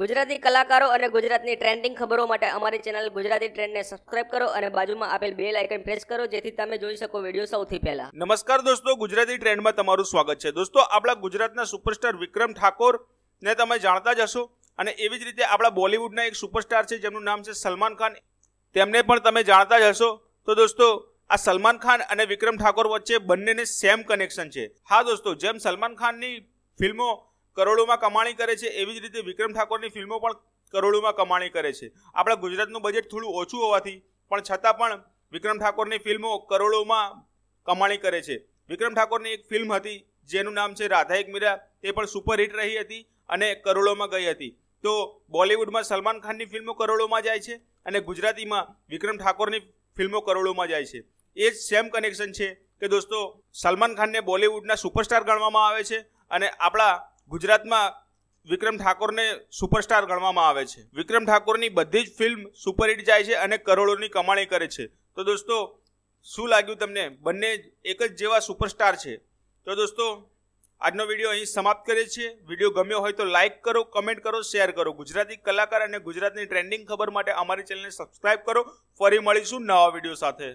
ગુજરાતી કલાકારો અને ગુજરાતની ટ્રેન્ડિંગ ખબરો માટે અમારી ચેનલ ગુજરાતી ટ્રેન્ડને સબસ્ક્રાઇબ કરો અને બાજુમાં આપેલ બેલ આઇકન પ્રેસ કરો જેથી તમે જોઈ શકો વિડીયો સૌથી પહેલા નમસ્કાર દોસ્તો ગુજરાતી ટ્રેન્ડમાં તમારું સ્વાગત છે દોસ્તો આપણા ગુજરાતના સુપરસ્ટાર વિક્રમ ઠાકોર ને તમે જાણતા જ હશો અને એવી જ રીતે આપણા બોલિવૂડના એક સુપરસ્ટાર છે જેમનું નામ છે સલમાન ખાન તેમને પણ તમે જાણતા જ હશો તો દોસ્તો આ સલમાન ખાન અને વિક્રમ ઠાકોર વચ્ચે બંનેને સેમ કનેક્શન છે હા દોસ્તો જેમ સલમાન ખાનની ફિલ્મો કરોડોમાં કમાણી કરે છે એવી જ રીતે વિક્રમ ઠાકોરની ફિલ્મો પણ કરોડોમાં કમાણી કરે છે આપણા ગુજરાતનું બજેટ થોડું ઓછું હોવાથી પણ છતાં પણ વિક્રમ ઠાકોરની ફિલ્મો કરોડોમાં કમાણી કરે છે વિક્રમ ઠાકોરની એક ફિલ્મ હતી જેનું નામ છે રાધા એક મીરા તે પણ સુપરહિટ રહી હતી અને કરોડોમાં ગઈ હતી તો બોલિવૂડમાં સલમાન ખાનની ફિલ્મો કરોડોમાં જાય છે અને ગુજરાતીમાં વિક્રમ ઠાકોરની ફિલ્મો કરોડોમાં જાય છે એ જ સેમ કનેક્શન છે કે દોસ્તો સલમાન ખાનને બોલિવૂડના સુપરસ્ટાર ગણવામાં આવે છે અને આપણા ગુજરાતમાં વિક્રમ ઠાકોરને સુપરસ્ટાર ગણવામાં આવે છે વિક્રમ ઠાકોરની બધી જ ફિલ્મ સુપરહિટ જાય છે અને કરોડોની કમાણી કરે છે તો દોસ્તો શું લાગ્યું તમને બંને એક જ જેવા સુપરસ્ટાર છે તો દોસ્તો આજનો વિડીયો અહીં સમાપ્ત કરીએ છીએ વિડીયો ગમ્યો હોય તો લાઇક કરો કમેન્ટ કરો શેર કરો ગુજરાતી કલાકાર અને ગુજરાતની ટ્રેન્ડિંગ ખબર માટે અમારી ચેનલને સબસ્ક્રાઇબ કરો ફરી મળીશું નવા વિડીયો સાથે